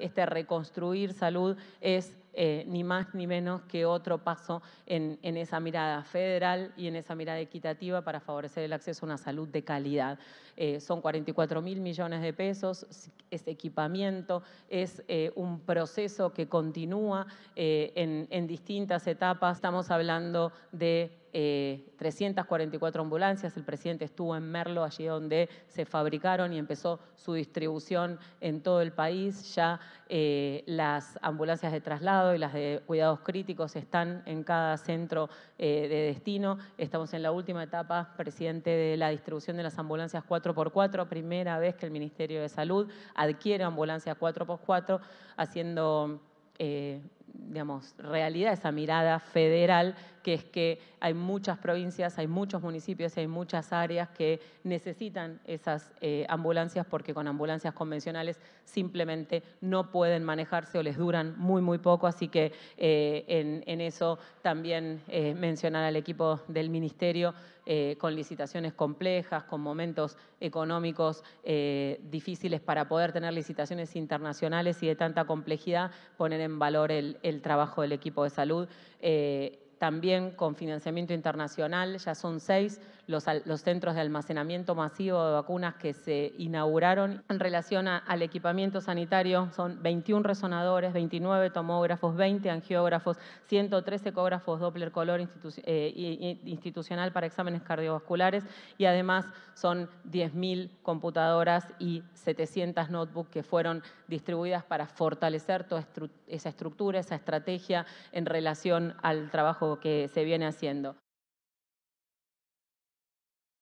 este reconstruir salud es eh, ni más ni menos que otro paso en, esa mirada federal y en esa mirada equitativa para favorecer el acceso a una salud de calidad. Eh, son 44 mil millones de pesos, es equipamiento, es eh, un proceso que continúa en distintas etapas. Estamos hablando de 344 eh, ambulancias. El presidente estuvo en Merlo, allí donde se fabricaron y empezó su distribución en todo el país. Ya eh, las ambulancias de traslado y las de cuidados críticos están en cada centro eh, de destino. Estamos en la última etapa, presidente, de la distribución de las ambulancias 4x4, primera vez que el Ministerio de Salud adquiere ambulancias 4x4, haciendo digamos, realidad, esa mirada federal, que es que hay muchas provincias, hay muchos municipios, hay muchas áreas que necesitan esas eh, ambulancias porque con ambulancias convencionales simplemente no pueden manejarse o les duran muy, muy poco. Así que eh, en, eso también eh, mencionar al equipo del Ministerio con licitaciones complejas, con momentos económicos difíciles para poder tener licitaciones internacionales y de tanta complejidad, poner en valor el, el trabajo del equipo de salud. Eh, también con financiamiento internacional, ya son seis los, centros de almacenamiento masivo de vacunas que se inauguraron. En relación al equipamiento sanitario, son 21 resonadores, 29 tomógrafos, 20 angiógrafos, 113 ecógrafos Doppler color eh, institucional para exámenes cardiovasculares y además son 10.000 computadoras y 700 notebooks que fueron distribuidas para fortalecer toda esa estructura, esa estrategia en relación al trabajo que se viene haciendo.